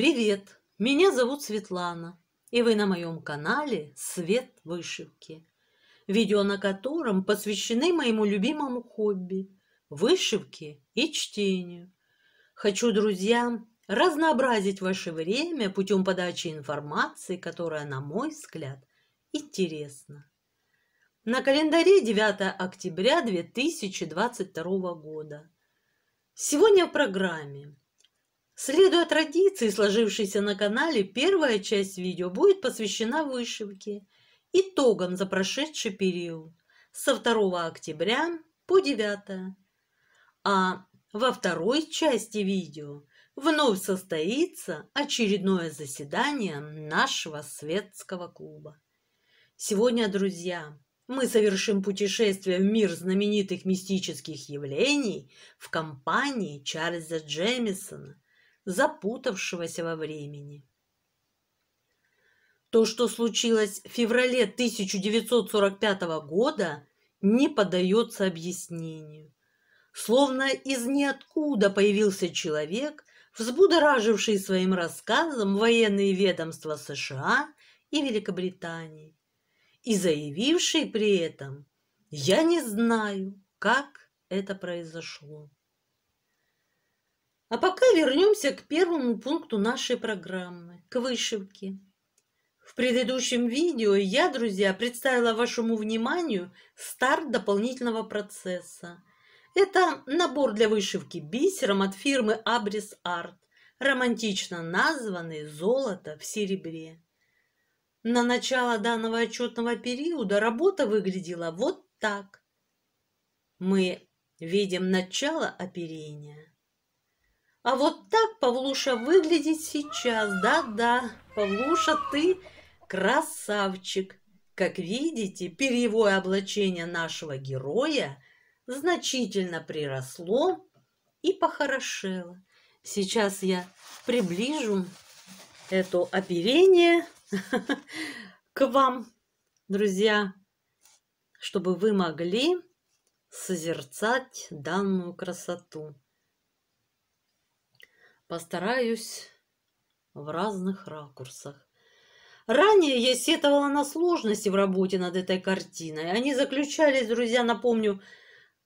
Привет! Меня зовут Светлана, и вы на моем канале «Свет вышивки», видео на котором посвящены моему любимому хобби – вышивке и чтению. Хочу, друзья, разнообразить ваше время путем подачи информации, которая, на мой взгляд, интересна. На календаре 9 октября 2022 года. Сегодня в программе – Следуя традиции, сложившейся на канале, первая часть видео будет посвящена вышивке, итогам за прошедший период со 2 октября по 9. А во второй части видео вновь состоится очередное заседание нашего светского клуба. Сегодня, друзья, мы совершим путешествие в мир знаменитых мистических явлений в компании Чарльза Джемисона – запутавшегося во времени. То, что случилось в феврале 1945 года, не поддается объяснению. Словно из ниоткуда появился человек, взбудораживший своим рассказом военные ведомства США и Великобритании, и заявивший при этом «Я не знаю, как это произошло». А пока вернемся к первому пункту нашей программы, к вышивке. В предыдущем видео я, друзья, представила вашему вниманию старт дополнительного процесса. Это набор для вышивки бисером от фирмы Абрис Art, романтично названный «Золото в серебре». На начало данного отчетного периода работа выглядела вот так. Мы видим начало оперения а вот так Павлуша выглядит сейчас. Да-да, Павлуша, ты красавчик. Как видите, перьевое облачение нашего героя значительно приросло и похорошело. Сейчас я приближу это оперение к вам, друзья, чтобы вы могли созерцать данную красоту. Постараюсь в разных ракурсах. Ранее я сетовала на сложности в работе над этой картиной. Они заключались, друзья, напомню,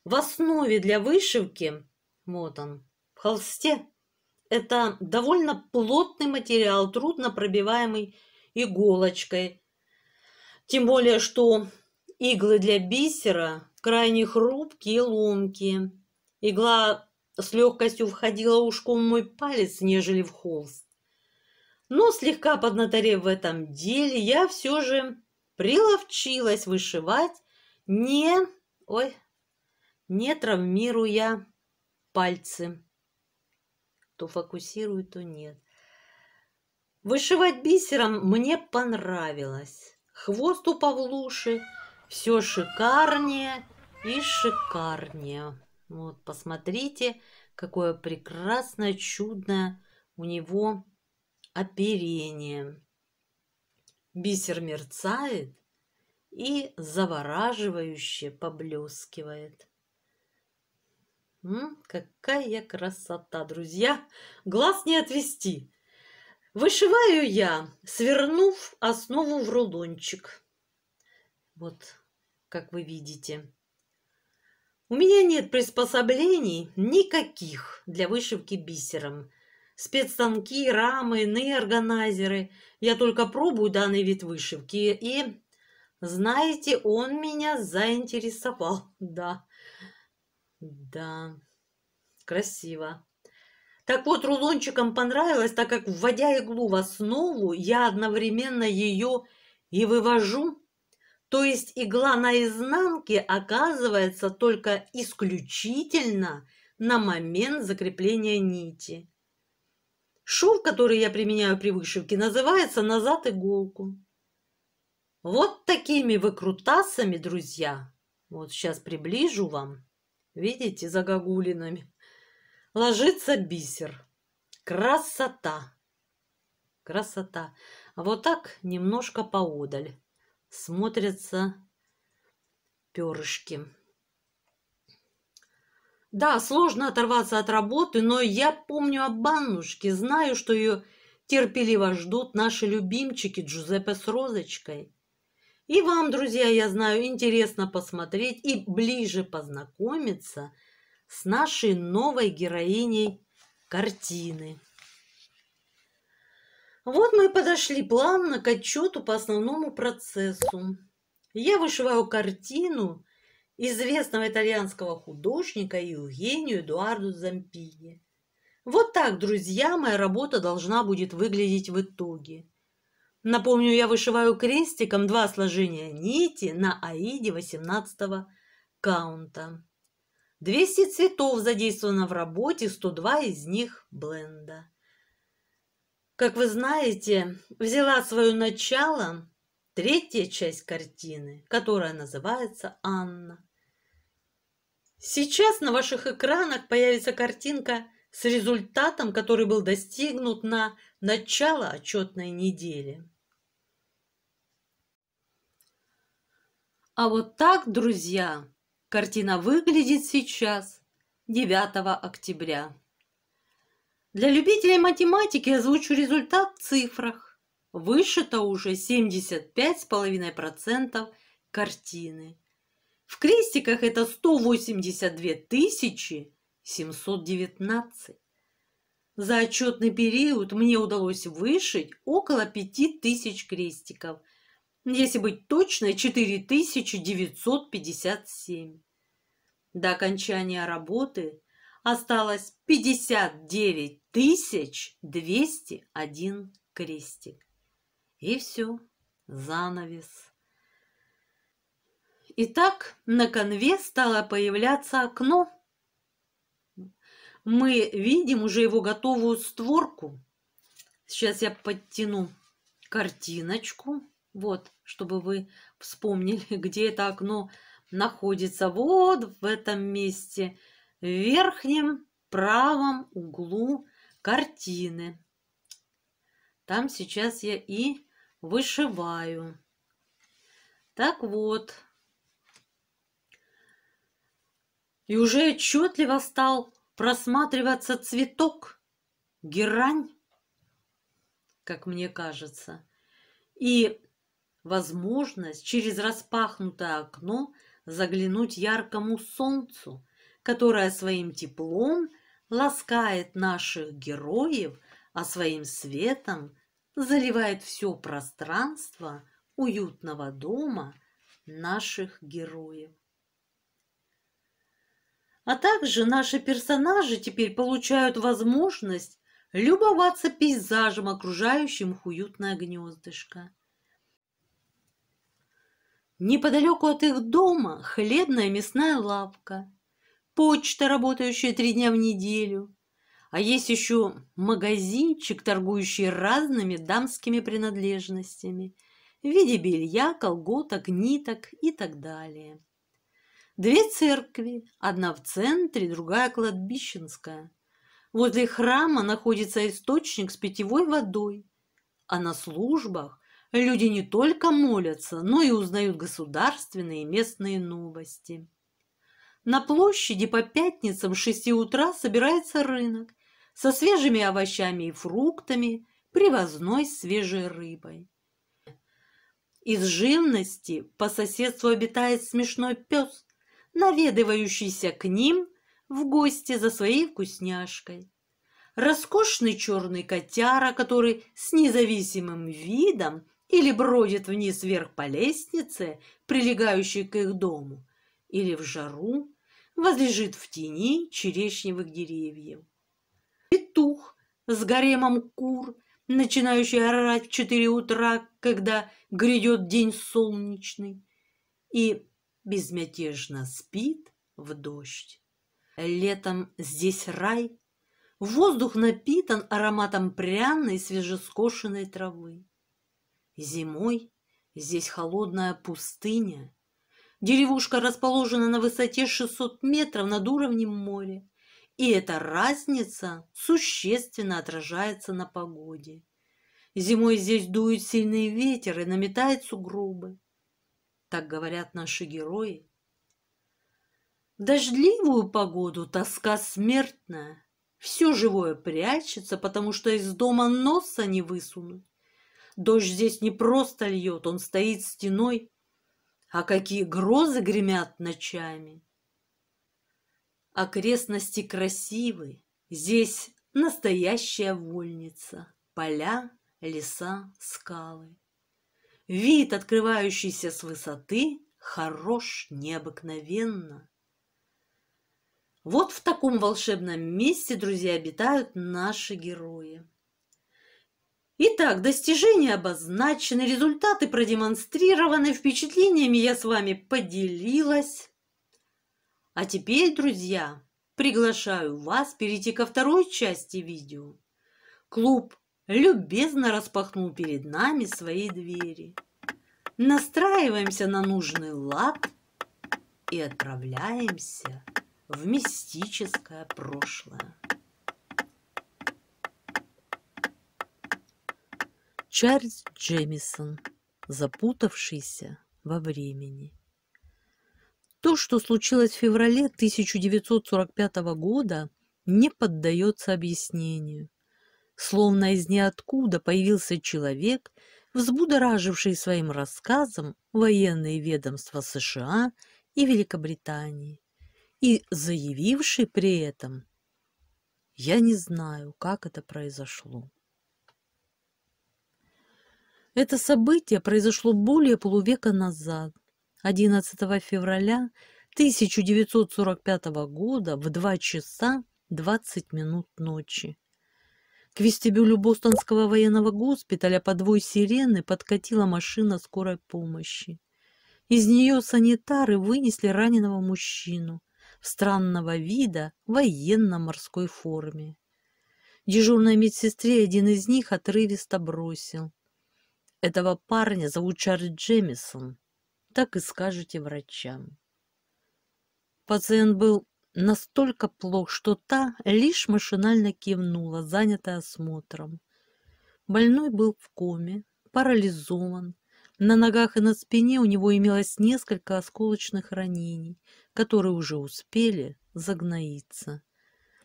в основе для вышивки, вот он, в холсте. Это довольно плотный материал, трудно пробиваемый иголочкой. Тем более, что иглы для бисера крайне хрупкие ломкие. Игла с легкостью входила ушком мой палец, нежели в холст. Но слегка поднаторев в этом деле, я все же приловчилась вышивать, не, ой, не травмируя пальцы. То фокусирую, то нет. Вышивать бисером мне понравилось. Хвост у Павлуши все шикарнее и шикарнее. Вот, посмотрите, какое прекрасное, чудное у него оперение. Бисер мерцает и завораживающе поблескивает. какая красота, друзья! Глаз не отвести. Вышиваю я, свернув основу в рулончик. Вот, как вы видите. У меня нет приспособлений никаких для вышивки бисером. спецстанки, рамы, иные органайзеры. Я только пробую данный вид вышивки. И, знаете, он меня заинтересовал. Да, да, красиво. Так вот, рулончикам понравилось, так как, вводя иглу в основу, я одновременно ее и вывожу то есть игла на изнанке оказывается только исключительно на момент закрепления нити. Шов, который я применяю при вышивке, называется «назад иголку». Вот такими выкрутасами, друзья, вот сейчас приближу вам, видите, за гагулинами, ложится бисер. Красота! Красота! Вот так немножко поодаль смотрятся перышки. Да, сложно оторваться от работы, но я помню об баннушке, знаю, что ее терпеливо ждут наши любимчики Джузеппе с розочкой. И вам, друзья, я знаю, интересно посмотреть и ближе познакомиться с нашей новой героиней картины. Вот мы и подошли плавно к отчету по основному процессу. Я вышиваю картину известного итальянского художника Евгению Эдуарду Зампини. Вот так, друзья, моя работа должна будет выглядеть в итоге. Напомню, я вышиваю крестиком два сложения нити на аиде 18 каунта. 200 цветов задействовано в работе, 102 из них бленда. Как вы знаете, взяла свое начало третья часть картины, которая называется «Анна». Сейчас на ваших экранах появится картинка с результатом, который был достигнут на начало отчетной недели. А вот так, друзья, картина выглядит сейчас, 9 октября. Для любителей математики озвучу результат в цифрах. Вышито уже 75,5% картины. В крестиках это 182 719. За отчетный период мне удалось вышить около 5000 крестиков. Если быть точной, 4957. До окончания работы осталось 59 1201 крестик. И все, занавес. итак на конве стало появляться окно. Мы видим уже его готовую створку. Сейчас я подтяну картиночку, вот, чтобы вы вспомнили, где это окно находится. Вот в этом месте, в верхнем правом углу картины. Там сейчас я и вышиваю. Так вот. И уже отчетливо стал просматриваться цветок, герань, как мне кажется. И возможность через распахнутое окно заглянуть яркому солнцу, которое своим теплом – ласкает наших героев, а своим светом заливает все пространство уютного дома наших героев. А также наши персонажи теперь получают возможность любоваться пейзажем, окружающим их уютное гнездышко. Неподалеку от их дома хлебная мясная лавка – почта, работающая три дня в неделю. А есть еще магазинчик, торгующий разными дамскими принадлежностями в виде белья, колготок, ниток и так далее. Две церкви, одна в центре, другая кладбищенская. Возле храма находится источник с питьевой водой, а на службах люди не только молятся, но и узнают государственные и местные новости. На площади по пятницам с шести утра собирается рынок со свежими овощами и фруктами, привозной свежей рыбой. Из живности по соседству обитает смешной пес, наведывающийся к ним в гости за своей вкусняшкой. Роскошный черный котяра, который с независимым видом или бродит вниз вверх по лестнице, прилегающей к их дому – или в жару возлежит в тени черешневых деревьев. Петух с гаремом кур, начинающий орать в четыре утра, когда грядет день солнечный, и безмятежно спит в дождь. Летом здесь рай, воздух напитан ароматом пряной свежескошенной травы. Зимой здесь холодная пустыня – Деревушка расположена на высоте 600 метров над уровнем моря, и эта разница существенно отражается на погоде. Зимой здесь дуют сильные ветры и наметает сугробы. Так говорят наши герои. В дождливую погоду тоска смертная. Все живое прячется, потому что из дома носа не высунуть. Дождь здесь не просто льет, он стоит стеной а какие грозы гремят ночами! Окрестности красивы, здесь настоящая вольница, поля, леса, скалы. Вид, открывающийся с высоты, хорош необыкновенно. Вот в таком волшебном месте, друзья, обитают наши герои. Итак, достижения обозначены, результаты продемонстрированы, впечатлениями я с вами поделилась. А теперь, друзья, приглашаю вас перейти ко второй части видео. Клуб любезно распахнул перед нами свои двери. Настраиваемся на нужный лад и отправляемся в мистическое прошлое. Чарльз Джемисон, запутавшийся во времени. То, что случилось в феврале 1945 года, не поддается объяснению. Словно из ниоткуда появился человек, взбудораживший своим рассказом военные ведомства США и Великобритании, и заявивший при этом «Я не знаю, как это произошло». Это событие произошло более полувека назад, 11 февраля 1945 года в 2 часа 20 минут ночи. К вестибюлю Бостонского военного госпиталя под вой сирены подкатила машина скорой помощи. Из нее санитары вынесли раненого мужчину в странного вида военно-морской форме. Дежурной медсестре один из них отрывисто бросил. Этого парня зовут Чарльз Джемисон. Так и скажете врачам. Пациент был настолько плох, что та лишь машинально кивнула, занятая осмотром. Больной был в коме, парализован. На ногах и на спине у него имелось несколько осколочных ранений, которые уже успели загноиться.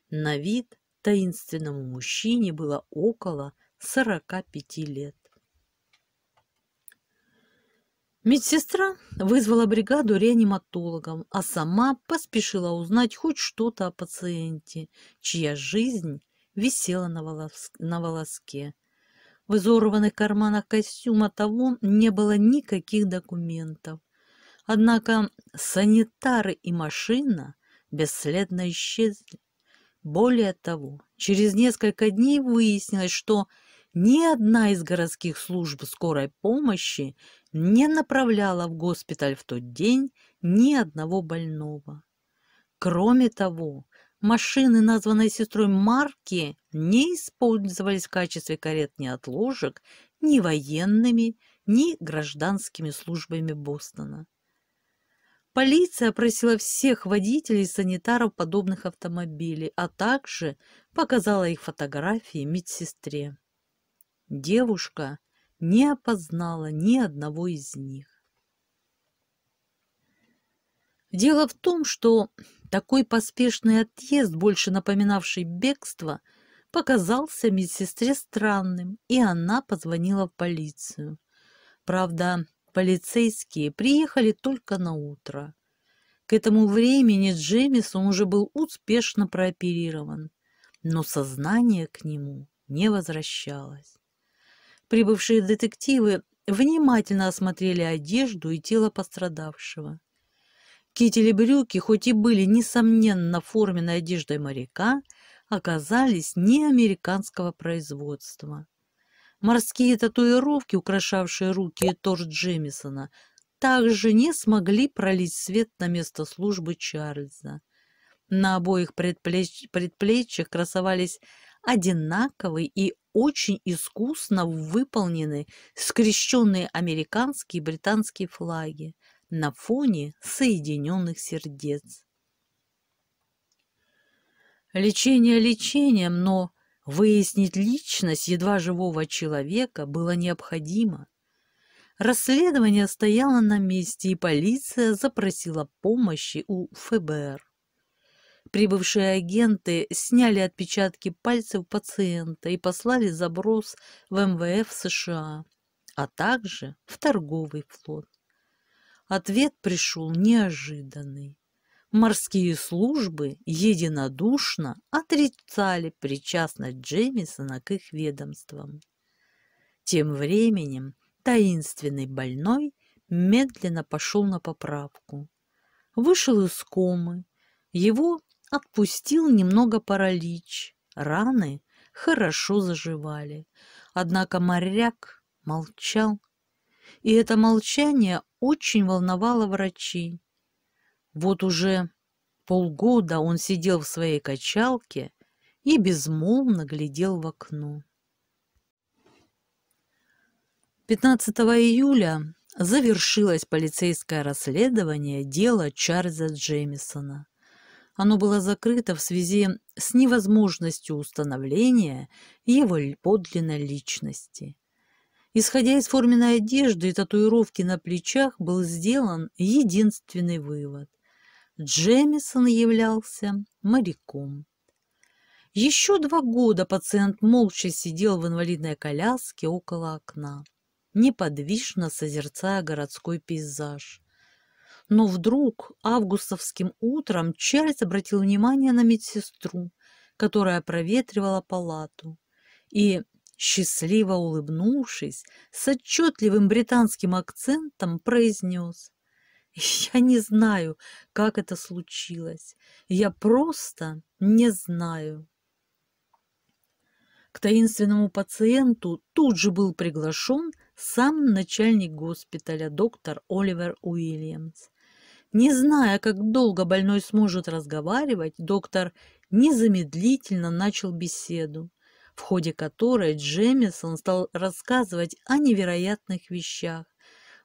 На вид таинственному мужчине было около 45 лет. Медсестра вызвала бригаду реаниматологов, а сама поспешила узнать хоть что-то о пациенте, чья жизнь висела на, волос... на волоске. В изорванных карманах костюма того не было никаких документов. Однако санитары и машина бесследно исчезли. Более того, через несколько дней выяснилось, что ни одна из городских служб скорой помощи не направляла в госпиталь в тот день ни одного больного. Кроме того, машины, названные сестрой Марки, не использовались в качестве карет ни отложек, ни военными, ни гражданскими службами Бостона. Полиция опросила всех водителей и санитаров подобных автомобилей, а также показала их фотографии медсестре. Девушка не опознала ни одного из них. Дело в том, что такой поспешный отъезд, больше напоминавший бегство, показался медсестре странным, и она позвонила в полицию. Правда, полицейские приехали только на утро. К этому времени Джемисон уже был успешно прооперирован, но сознание к нему не возвращалось. Прибывшие детективы внимательно осмотрели одежду и тело пострадавшего. Кители брюки, хоть и были, несомненно, форменной одеждой моряка, оказались не американского производства. Морские татуировки, украшавшие руки и торс Джемисона, также не смогли пролить свет на место службы Чарльза. На обоих предплеч... предплечьях красовались одинаковые и очень искусно выполнены скрещенные американские и британские флаги на фоне соединенных сердец. Лечение лечением, но выяснить личность едва живого человека было необходимо. Расследование стояло на месте, и полиция запросила помощи у ФБР. Прибывшие агенты сняли отпечатки пальцев пациента и послали заброс в МВФ США, а также в торговый флот. Ответ пришел неожиданный. Морские службы единодушно отрицали причастность Джеймисона к их ведомствам. Тем временем таинственный больной медленно пошел на поправку. Вышел из комы, его Отпустил немного паралич, раны хорошо заживали. Однако моряк молчал, и это молчание очень волновало врачей. Вот уже полгода он сидел в своей качалке и безмолвно глядел в окно. 15 июля завершилось полицейское расследование дела Чарльза Джемисона. Оно было закрыто в связи с невозможностью установления его подлинной личности. Исходя из форменной одежды и татуировки на плечах, был сделан единственный вывод. Джемисон являлся моряком. Еще два года пациент молча сидел в инвалидной коляске около окна неподвижно созерцая городской пейзаж. Но вдруг августовским утром Чарльз обратил внимание на медсестру, которая проветривала палату. И, счастливо улыбнувшись, с отчетливым британским акцентом произнес «Я не знаю, как это случилось. Я просто не знаю». К таинственному пациенту тут же был приглашен сам начальник госпиталя доктор Оливер Уильямс. Не зная, как долго больной сможет разговаривать, доктор незамедлительно начал беседу, в ходе которой Джемисон стал рассказывать о невероятных вещах,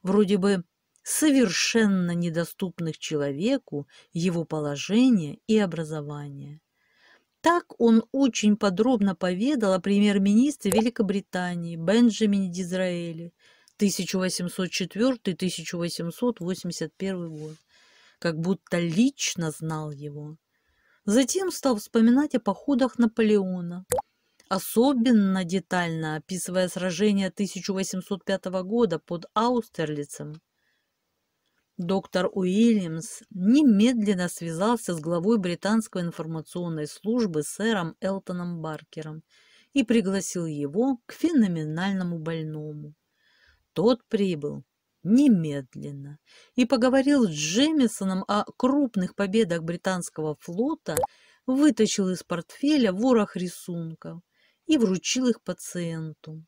вроде бы совершенно недоступных человеку его положение и образование. Так он очень подробно поведал о премьер-министре Великобритании Бенджамине Дизраэле 1804-1881 год, как будто лично знал его. Затем стал вспоминать о походах Наполеона, особенно детально описывая сражение 1805 года под Аустерлицем. Доктор Уильямс немедленно связался с главой британской информационной службы сэром Элтоном Баркером и пригласил его к феноменальному больному. Тот прибыл немедленно и поговорил с Джемисоном о крупных победах британского флота, вытащил из портфеля ворох рисунков и вручил их пациенту.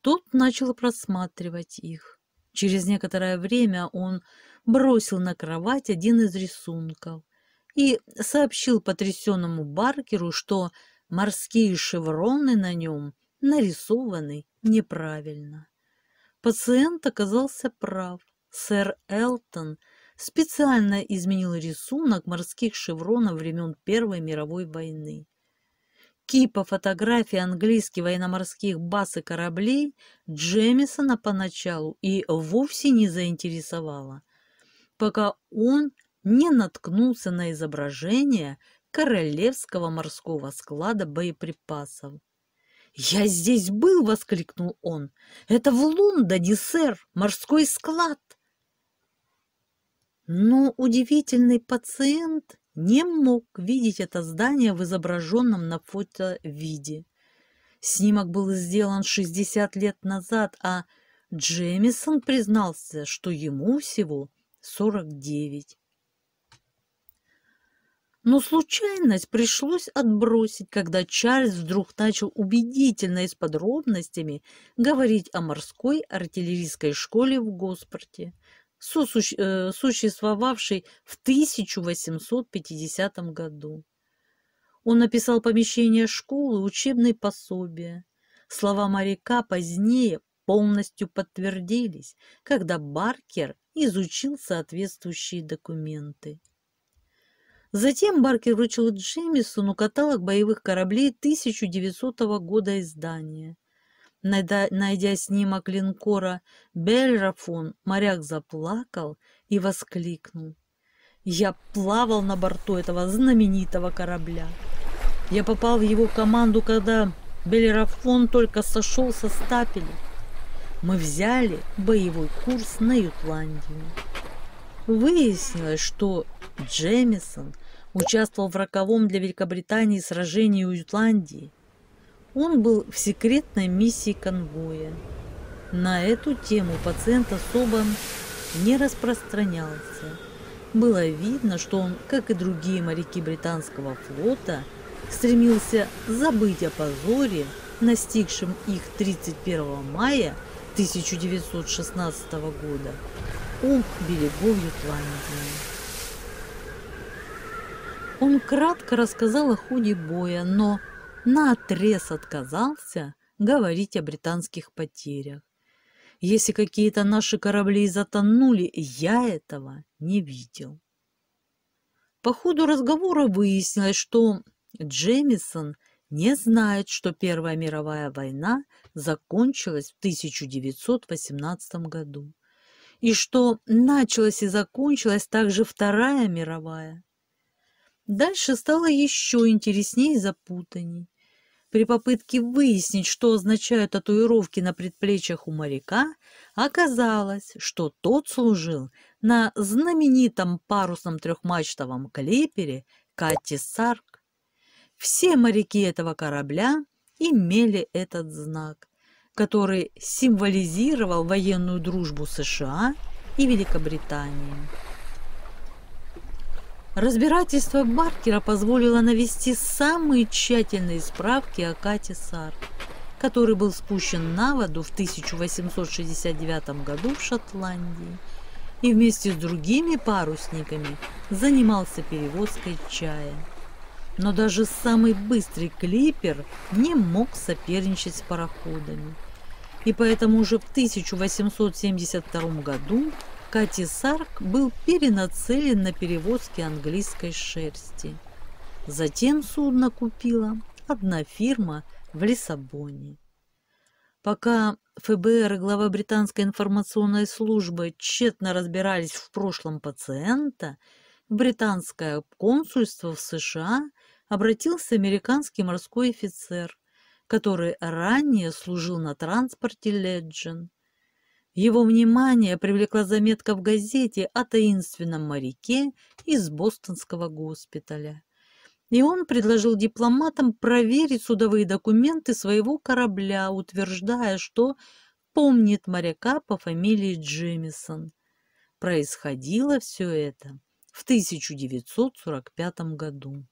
Тот начал просматривать их. Через некоторое время он бросил на кровать один из рисунков и сообщил потрясенному Баркеру, что морские шевроны на нем нарисованы неправильно. Пациент оказался прав. Сэр Элтон специально изменил рисунок морских шевронов времен Первой мировой войны. Кипа фотографий английских военно-морских баз и кораблей Джемисона поначалу и вовсе не заинтересовала, пока он не наткнулся на изображение королевского морского склада боеприпасов. «Я здесь был!» — воскликнул он. «Это в Лондоне, сэр, морской склад!» Но удивительный пациент не мог видеть это здание в изображенном на фото виде. Снимок был сделан 60 лет назад, а Джемисон признался, что ему всего 49. Но случайность пришлось отбросить, когда Чарльз вдруг начал убедительно и с подробностями говорить о морской артиллерийской школе в Госпорте, э, существовавшей в 1850 году. Он написал помещение школы, учебные пособия. Слова моряка позднее полностью подтвердились, когда Баркер изучил соответствующие документы. Затем Баркер вручил Джеймисону каталог боевых кораблей 1900 года издания. Найдя, найдя снимок линкора «Бельрафон», моряк заплакал и воскликнул. «Я плавал на борту этого знаменитого корабля. Я попал в его команду, когда Бельрафон только сошел со стапеля. Мы взяли боевой курс на Ютландию». Выяснилось, что Джемисон участвовал в роковом для Великобритании сражении у Ютландии. Он был в секретной миссии конвоя. На эту тему пациент особо не распространялся. Было видно, что он, как и другие моряки британского флота, стремился забыть о позоре, настигшем их 31 мая 1916 года ум берегов Ютландии. Он кратко рассказал о ходе боя, но на наотрез отказался говорить о британских потерях. Если какие-то наши корабли затонули, я этого не видел. По ходу разговора выяснилось, что Джемисон не знает, что Первая мировая война закончилась в 1918 году и что началась и закончилась также Вторая мировая. Дальше стало еще интереснее и запутанней. При попытке выяснить, что означают татуировки на предплечьях у моряка, оказалось, что тот служил на знаменитом парусном трехмачтовом клипере Кати Сарк. Все моряки этого корабля имели этот знак который символизировал военную дружбу США и Великобритании. Разбирательство Баркера позволило навести самые тщательные справки о Кате Сар, который был спущен на воду в 1869 году в Шотландии и вместе с другими парусниками занимался перевозкой чая. Но даже самый быстрый клипер не мог соперничать с пароходами – и поэтому уже в 1872 году Кати Сарк был перенацелен на перевозки английской шерсти. Затем судно купила одна фирма в Лиссабоне. Пока ФБР и глава британской информационной службы тщетно разбирались в прошлом пациента, британское консульство в США обратился американский морской офицер который ранее служил на транспорте Legend. Его внимание привлекла заметка в газете о таинственном моряке из бостонского госпиталя. И он предложил дипломатам проверить судовые документы своего корабля, утверждая, что помнит моряка по фамилии Джемисон. Происходило все это в 1945 году.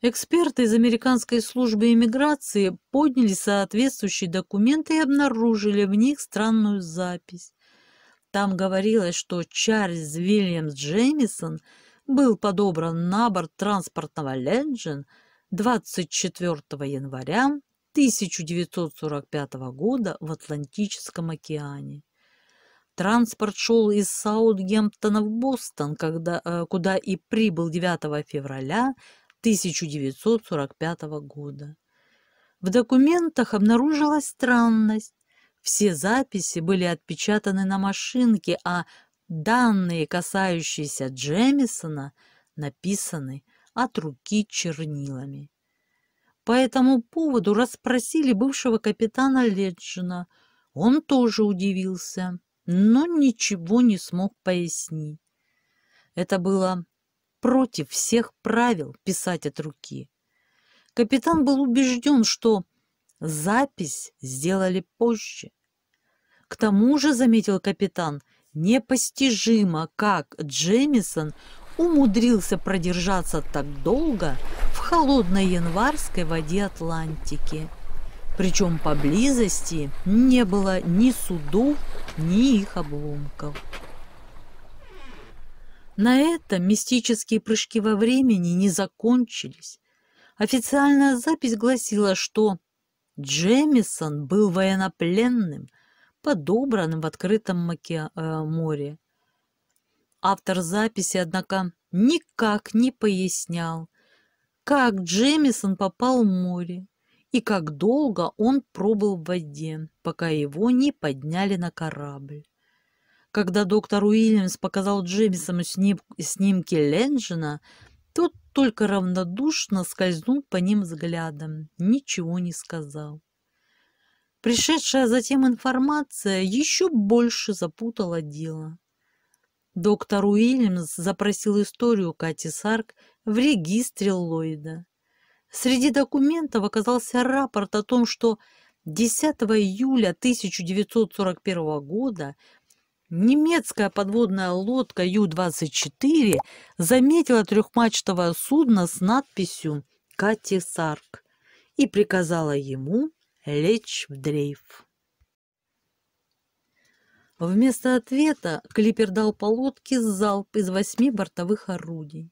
Эксперты из Американской службы иммиграции подняли соответствующие документы и обнаружили в них странную запись. Там говорилось, что Чарльз Вильямс Джеймисон был подобран на борт транспортного Legend 24 января 1945 года в Атлантическом океане. Транспорт шел из Саутгемптона в Бостон, когда, э, куда и прибыл 9 февраля 1945 года. В документах обнаружилась странность. Все записи были отпечатаны на машинке, а данные, касающиеся Джемисона, написаны от руки чернилами. По этому поводу расспросили бывшего капитана Леджина. Он тоже удивился, но ничего не смог пояснить. Это было против всех правил писать от руки. Капитан был убежден, что запись сделали позже. К тому же, заметил капитан, непостижимо, как Джемисон умудрился продержаться так долго в холодной январской воде Атлантики. Причем поблизости не было ни судов, ни их обломков. На этом мистические прыжки во времени не закончились. Официальная запись гласила, что Джемисон был военнопленным, подобранным в открытом э, море. Автор записи, однако, никак не пояснял, как Джемисон попал в море и как долго он пробыл в воде, пока его не подняли на корабль. Когда доктор Уильямс показал Джеймсону снимки Ленджина, тот только равнодушно скользнул по ним взглядом, ничего не сказал. Пришедшая затем информация еще больше запутала дело. Доктор Уильямс запросил историю Кати Сарк в регистре Ллойда. Среди документов оказался рапорт о том, что 10 июля 1941 года Немецкая подводная лодка Ю-24 заметила трехмачтовое судно с надписью «Кати Сарк» и приказала ему лечь в дрейф. Вместо ответа клипер дал по лодке залп из восьми бортовых орудий.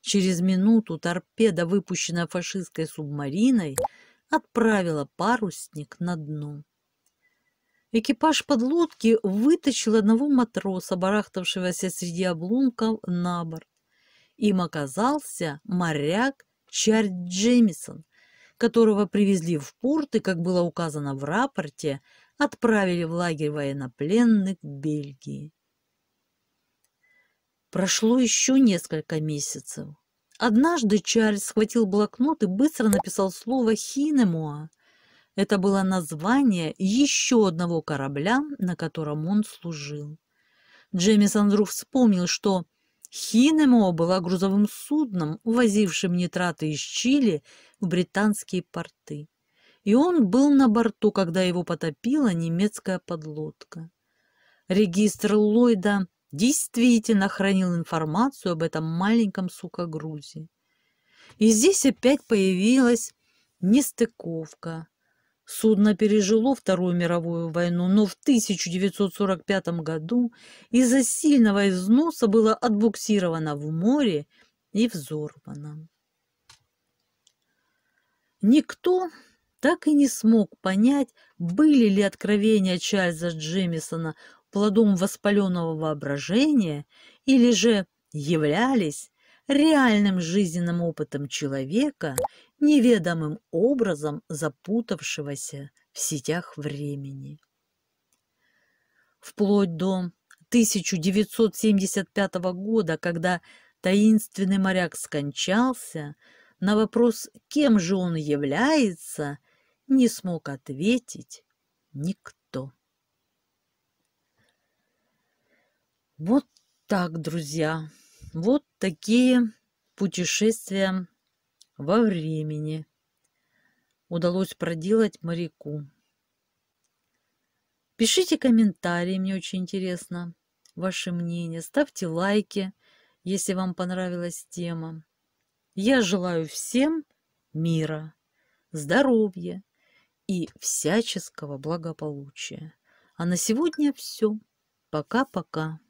Через минуту торпеда, выпущенная фашистской субмариной, отправила парусник на дно. Экипаж подлодки вытащил одного матроса, барахтавшегося среди обломков, на борт. Им оказался моряк Чарльз Джеймисон, которого привезли в порт и, как было указано в рапорте, отправили в лагерь военнопленных Бельгии. Прошло еще несколько месяцев. Однажды Чарльз схватил блокнот и быстро написал слово «Хинемуа», это было название еще одного корабля, на котором он служил. Джеймисон вдруг вспомнил, что Хинемо была грузовым судном, увозившим нитраты из Чили в британские порты. И он был на борту, когда его потопила немецкая подлодка. Регистр Ллойда действительно хранил информацию об этом маленьком сукогрузе. И здесь опять появилась нестыковка. Судно пережило Вторую мировую войну, но в 1945 году из-за сильного износа было отбуксировано в море и взорвано. Никто так и не смог понять, были ли откровения Чарльза Джемисона плодом воспаленного воображения или же являлись реальным жизненным опытом человека, неведомым образом запутавшегося в сетях времени. Вплоть до 1975 года, когда таинственный моряк скончался, на вопрос, кем же он является, не смог ответить никто. Вот так, друзья. Вот такие путешествия во времени удалось проделать моряку. Пишите комментарии, мне очень интересно ваше мнение. Ставьте лайки, если вам понравилась тема. Я желаю всем мира, здоровья и всяческого благополучия. А на сегодня все. Пока-пока.